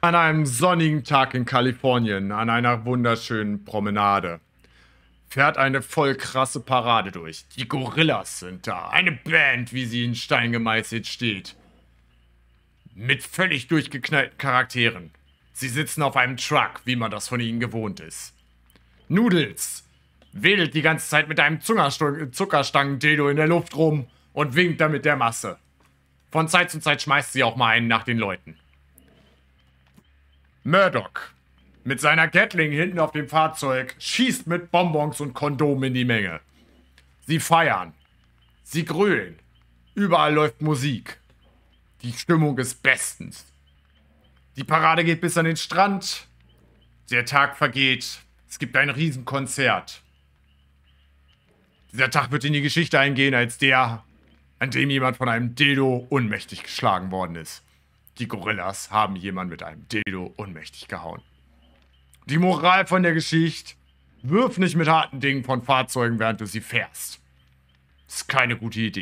An einem sonnigen Tag in Kalifornien, an einer wunderschönen Promenade, fährt eine voll krasse Parade durch. Die Gorillas sind da. Eine Band, wie sie in Stein gemeißelt steht. Mit völlig durchgeknallten Charakteren. Sie sitzen auf einem Truck, wie man das von ihnen gewohnt ist. Noodles wedelt die ganze Zeit mit einem Zuckerstangen-Dildo in der Luft rum und winkt damit der Masse. Von Zeit zu Zeit schmeißt sie auch mal einen nach den Leuten. Murdoch mit seiner Gatling hinten auf dem Fahrzeug schießt mit Bonbons und Kondomen in die Menge. Sie feiern. Sie grölen. Überall läuft Musik. Die Stimmung ist bestens. Die Parade geht bis an den Strand. Der Tag vergeht. Es gibt ein Riesenkonzert. Dieser Tag wird in die Geschichte eingehen als der, an dem jemand von einem Dildo unmächtig geschlagen worden ist. Die Gorillas haben jemanden mit einem Dildo unmächtig gehauen. Die Moral von der Geschichte: Wirf nicht mit harten Dingen von Fahrzeugen, während du sie fährst. Ist keine gute Idee.